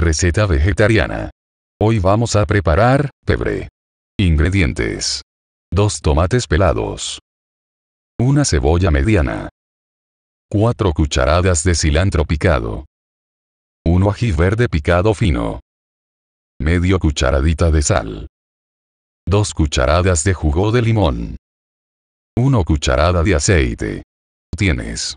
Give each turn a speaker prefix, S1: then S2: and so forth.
S1: Receta vegetariana. Hoy vamos a preparar, pebre. Ingredientes. 2 tomates pelados. Una cebolla mediana. 4 cucharadas de cilantro picado. 1 ají verde picado fino. Medio cucharadita de sal. 2 cucharadas de jugo de limón. 1 cucharada de aceite. Tienes.